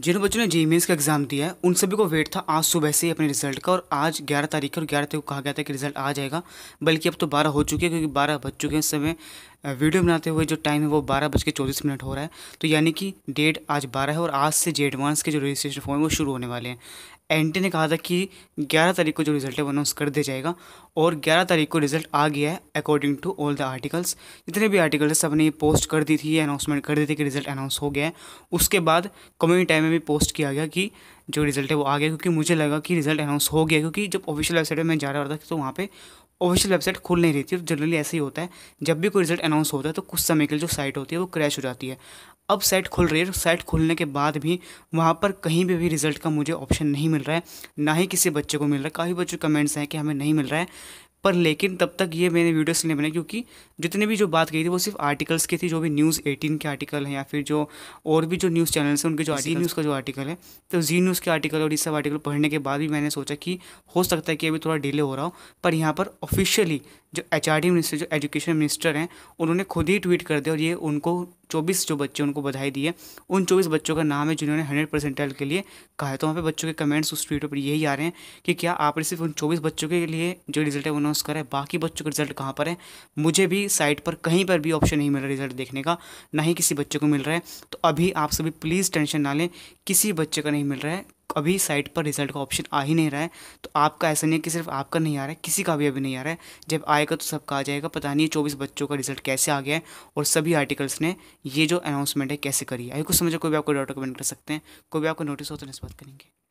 जिन बच्चों ने जे का एग्जाम दिया है उन सभी को वेट था आज सुबह से अपने रिजल्ट का और आज 11 तारीख और 11 तारीख को कहा गया था कि रिजल्ट आ जाएगा बल्कि अब तो 12 हो चुके हैं क्योंकि 12 बज चुके हैं इस समय वीडियो बनाते हुए जो टाइम है वो बारह बज के चौबीस मिनट हो रहा है तो यानी कि डेट आज बारह है और आज से जे एडवांस के जो रजिस्ट्रेशन फॉर्म है वो शुरू होने वाले हैं एंटी ने कहा था कि 11 तारीख को जो रिजल्ट है वो अनाउंस कर दिया जाएगा और 11 तारीख को रिजल्ट आ गया है according to all the articles जितने भी आर्टिकल्स सब ने पोस्ट कर दी थी अनाउंसमेंट कर दी थी कि रिजल्ट अनाउंस हो गया है उसके बाद कम्युनिटी टाइम में भी पोस्ट किया गया कि जो रिज़ल्ट है वो आ गया क्योंकि मुझे लगा कि रिज़ल्ट अनाउंस हो गया क्योंकि जब ऑफिशियल वेबसाइट में मैं जा रहा था तो वहाँ पर ऑफिशियल वेबसाइट खुल नहीं रही थी और जनरली ऐसे ही होता है जब भी कोई रिजल्ट अनाउंस होता है तो कुछ समय के लिए जो साइट होती है वो क्रैश हो जाती है अब साइट खुल रही है तो साइट खुलने के बाद भी वहाँ पर कहीं भी भी रिजल्ट का मुझे ऑप्शन नहीं मिल रहा है ना ही किसी बच्चे को मिल रहा है काफ़ी बच्चों कमेंट्स हैं कि हमें नहीं मिल रहा है पर लेकिन तब तक ये मैंने वीडियोस नहीं बनाए क्योंकि जितने भी जो बात कही थी वो सिर्फ आर्टिकल्स की थी जो भी न्यूज़ एटीन के आर्टिकल हैं या फिर जो और भी जो न्यूज़ चैनल्स हैं उनके जो जी न्यूज़ का जो आर्टिकल है तो जी न्यूज़ के आर्टिकल और इस सब आर्टिकल पढ़ने के बाद भी मैंने सोचा कि हो सकता है कि अभी थोड़ा डिले हो रहा हो पर यहाँ पर ऑफिशियली जो एच मिनिस्टर जो एजुकेशन मिनिस्टर हैं उन्होंने खुद ही ट्वीट कर दिया और ये उनको चौबीस जो बच्चे उनको बधाई दी है उन चौबीस बच्चों का नाम है जिन्होंने हंड्रेड परसेंटाइल के लिए कहा है तो वहाँ पे बच्चों के कमेंट्स उस वीडियो पर यही आ रहे हैं कि क्या आपने सिर्फ उन चौबीस बच्चों के लिए जो रिजल्ट है वो अनाउंस करा है बाकी बच्चों का रिजल्ट कहाँ पर है मुझे भी साइट पर कहीं पर भी ऑप्शन नहीं मिल रहा रिजल्ट देखने का ना ही किसी बच्चे को मिल रहा है तो अभी आप सभी प्लीज़ टेंशन ना लें किसी बच्चे का नहीं मिल रहा है अभी साइट पर रिजल्ट का ऑप्शन आ ही नहीं रहा है तो आपका ऐसा नहीं है कि सिर्फ आपका नहीं आ रहा है किसी का भी अभी नहीं आ रहा है जब आएगा तो सबका आ जाएगा पता नहीं चौबीस बच्चों का रिजल्ट कैसे आ गया है और सभी आर्टिकल्स ने ये जो अनाउंसमेंट है कैसे करी है आई कुछ समझो कोई भी आपको डाउट कमेंट तो कर सकते हैं कोई भी आपको नोटिस हो तो इस बात करेंगे